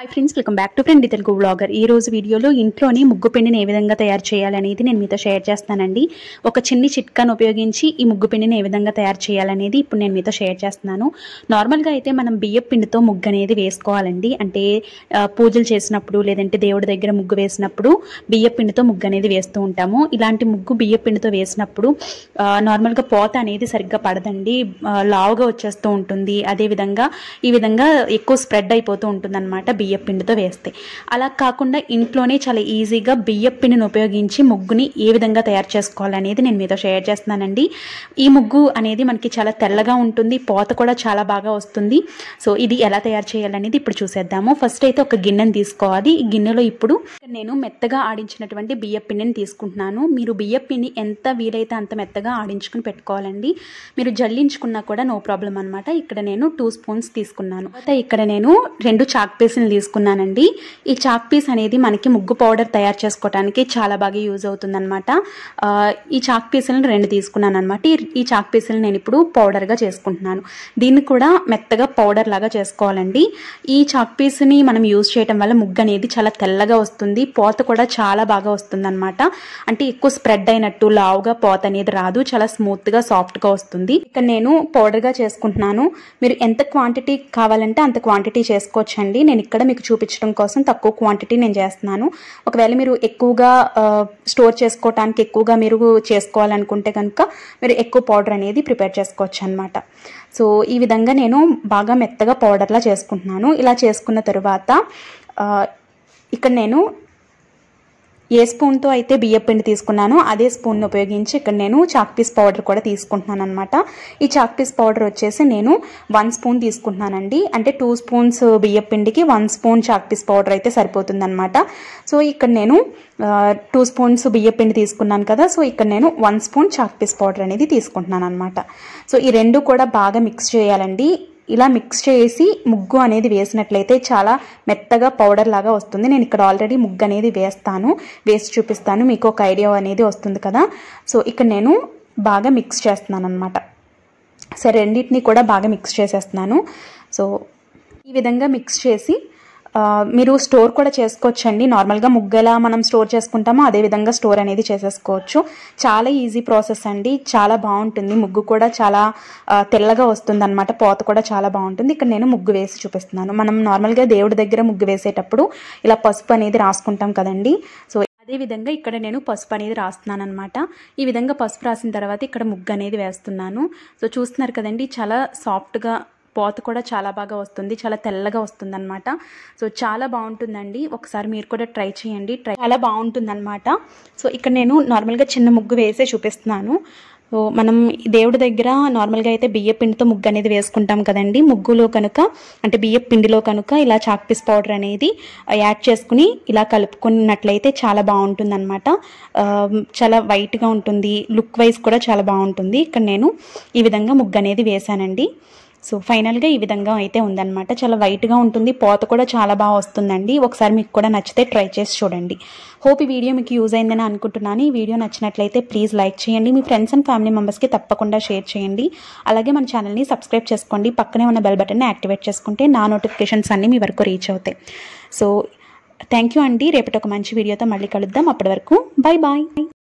hi friends welcome back to friend Telugu blogger ఈ రోజు వీడియోలో ఇంట్లోని ముగ్గు పిండిని ఏ విధంగా తయారు చేయాలనేది నేను మీతో షేర్ చేస్తానండి ఒక చిన్ని చిట్కాను ఉపయోగించి ఈ ముగ్గు పిండిని ఏ విధంగా తయారు చేయాలనేది ఇప్పుడు నేను మీతో షేర్ చేస్తున్నాను నార్మల్గా అయితే మనం బియ్యం పిండితో ముగ్గు అనేది వేసుకోవాలండి అంటే పూజలు చేసినప్పుడు లేదంటే దేవుడి దగ్గర ముగ్గు వేసినప్పుడు బియ్యం పిండితో ముగ్గు అనేది వేస్తూ ఉంటాము ఇలాంటి ముగ్గు బియ్య పిండితో వేసినప్పుడు నార్మల్గా పోత అనేది సరిగ్గా పడదండి లావుగా వచ్చేస్తూ ఉంటుంది అదేవిధంగా ఈ విధంగా ఎక్కువ స్ప్రెడ్ అయిపోతూ ఉంటుంది అనమాట బియ్యపిండితో వేస్తే అలా కాకుండా ఇంట్లోనే చాలా ఈజీగా బియ్యపిండిని ఉపయోగించి ముగ్గుని ఏ విధంగా తయారు చేసుకోవాలనేది నేను మీతో షేర్ చేస్తున్నానండి ఈ ముగ్గు అనేది మనకి చాలా తెల్లగా ఉంటుంది పోత కూడా చాలా బాగా వస్తుంది సో ఇది ఎలా తయారు చేయాలనేది ఇప్పుడు చూసేద్దాము ఫస్ట్ అయితే ఒక గిన్నెని తీసుకోవాలి ఈ గిన్నెలో ఇప్పుడు నేను మెత్తగా ఆడించినటువంటి బియ్యపిండిని తీసుకుంటున్నాను మీరు బియ్యపిండి ఎంత వీలైతే అంత మెత్తగా ఆడించుకుని పెట్టుకోవాలండి మీరు జల్లించుకున్నా కూడా నో ప్రాబ్లం అనమాట ఇక్కడ నేను టూ స్పూన్స్ తీసుకున్నాను అయితే ఇక్కడ నేను రెండు చాక్ పీసులు తీసుకున్నానండి ఈ చాక్ పీస్ అనేది మనకి ముగ్గు పౌడర్ తయారు చేసుకోవడానికి చాలా బాగా యూజ్ అవుతుందన్నమాట ఈ చాక్ పీసులను రెండు తీసుకున్నాను అనమాట ఈ చాక్ పీసులు నేను ఇప్పుడు పౌడర్గా చేసుకుంటున్నాను దీన్ని కూడా మెత్తగా పౌడర్ లాగా చేసుకోవాలండి ఈ చాక్ పీస్ని మనం యూజ్ చేయడం వల్ల ముగ్గు అనేది చాలా తెల్లగా వస్తుంది పోత కూడా చాలా బాగా వస్తుందన్నమాట అంటే ఎక్కువ స్ప్రెడ్ అయినట్టు లావుగా పోత అనేది రాదు చాలా స్మూత్గా సాఫ్ట్గా వస్తుంది ఇక్కడ నేను పౌడర్గా చేసుకుంటున్నాను మీరు ఎంత క్వాంటిటీ కావాలంటే అంత క్వాంటిటీ చేసుకోవచ్చండి నేను ఇక్కడ మీకు చూపించడం కోసం తక్కువ క్వాంటిటీ నేను చేస్తున్నాను ఒకవేళ మీరు ఎక్కువగా స్టోర్ చేసుకోవటానికి ఎక్కువగా మీరు చేసుకోవాలనుకుంటే కనుక మీరు ఎక్కువ పౌడర్ అనేది ప్రిపేర్ చేసుకోవచ్చు అనమాట సో ఈ విధంగా నేను బాగా మెత్తగా పౌడర్లా చేసుకుంటున్నాను ఇలా చేసుకున్న తరువాత ఇక్కడ నేను ఏ స్పూన్తో అయితే బియ్యం పిండి తీసుకున్నానో అదే స్పూన్ను ఉపయోగించి ఇక్కడ నేను చాక్ పీస్ పౌడర్ కూడా తీసుకుంటున్నాను అనమాట ఈ చాక్ పీస్ పౌడర్ వచ్చేసి నేను వన్ స్పూన్ తీసుకుంటున్నానండి అంటే టూ స్పూన్స్ బియ్యం పిండికి one spoon chalk piece powder అయితే సరిపోతుందన్నమాట సో ఇక్కడ నేను టూ స్పూన్స్ బియ్యం పిండి తీసుకున్నాను కదా సో ఇక్కడ నేను one spoon chalk piece powder అనేది తీసుకుంటున్నాను అనమాట సో ఈ రెండు కూడా బాగా మిక్స్ చేయాలండి ఇలా మిక్స్ చేసి ముగ్గు అనేది వేసినట్లయితే చాలా మెత్తగా పౌడర్ లాగా వస్తుంది నేను ఇక్కడ ఆల్రెడీ ముగ్గు అనేది వేస్తాను వేసి చూపిస్తాను మీకు ఒక ఐడియా అనేది వస్తుంది కదా సో ఇక్కడ నేను బాగా మిక్స్ చేస్తున్నాను అనమాట సో రెండింటినీ కూడా బాగా మిక్స్ చేసేస్తున్నాను సో ఈ విధంగా మిక్స్ చేసి మీరు స్టోర్ కూడా చేసుకోవచ్చండి నార్మల్గా ముగ్గలా మనం స్టోర్ చేసుకుంటామో అదేవిధంగా స్టోర్ అనేది చేసేసుకోవచ్చు చాలా ఈజీ ప్రాసెస్ అండి చాలా బాగుంటుంది ముగ్గు కూడా చాలా తెల్లగా వస్తుంది అనమాట పోత కూడా చాలా బాగుంటుంది ఇక్కడ నేను ముగ్గు వేసి చూపిస్తున్నాను మనం నార్మల్గా దేవుడి దగ్గర ముగ్గు వేసేటప్పుడు ఇలా పసుపు అనేది రాసుకుంటాం కదండి సో అదేవిధంగా ఇక్కడ నేను పసుపు అనేది రాస్తున్నాను అనమాట ఈ విధంగా పసుపు రాసిన తర్వాత ఇక్కడ ముగ్గు అనేది వేస్తున్నాను సో చూస్తున్నారు కదండి చాలా సాఫ్ట్గా పోత కూడా చాలా బాగా వస్తుంది చాలా తెల్లగా వస్తుంది అనమాట సో చాలా బాగుంటుందండి ఒకసారి మీరు కూడా ట్రై చేయండి ట్రై చాలా అనమాట సో ఇక్కడ నేను నార్మల్గా చిన్న ముగ్గు వేసే చూపిస్తున్నాను సో మనం దేవుడి దగ్గర నార్మల్గా అయితే బియ్య పిండితో ముగ్గు అనేది వేసుకుంటాం కదండి ముగ్గులో కనుక అంటే బియ్య పిండిలో కనుక ఇలా చాక్పీస్ పౌడర్ అనేది యాడ్ చేసుకుని ఇలా కలుపుకున్నట్లయితే చాలా బాగుంటుంది అనమాట చాలా వైట్గా ఉంటుంది లుక్ వైజ్ కూడా చాలా బాగుంటుంది ఇక్కడ నేను ఈ విధంగా ముగ్గు అనేది వేశానండి సో ఫైనల్గా ఈ విధంగా అయితే ఉందన్నమాట చాలా వైట్గా ఉంటుంది పోత కూడా చాలా బాగా వస్తుందండి ఒకసారి మీకు కూడా నచ్చితే ట్రై చేసి చూడండి హోప్ ఈ వీడియో మీకు యూజ్ అయిందని అనుకుంటున్నాను ఈ వీడియో నచ్చినట్లయితే ప్లీజ్ లైక్ చేయండి మీ ఫ్రెండ్స్ అండ్ ఫ్యామిలీ మెంబర్స్కి తప్పకుండా షేర్ చేయండి అలాగే మన ఛానల్ని సబ్స్క్రైబ్ చేసుకోండి పక్కనే ఉన్న బెల్ బటన్ని యాక్టివేట్ చేసుకుంటే నా నోటిఫికేషన్స్ అన్నీ మీ వరకు రీచ్ అవుతాయి సో థ్యాంక్ యూ అండి రేపటి ఒక మంచి వీడియోతో మళ్ళీ కలుద్దాం అప్పటి వరకు బాయ్ బాయ్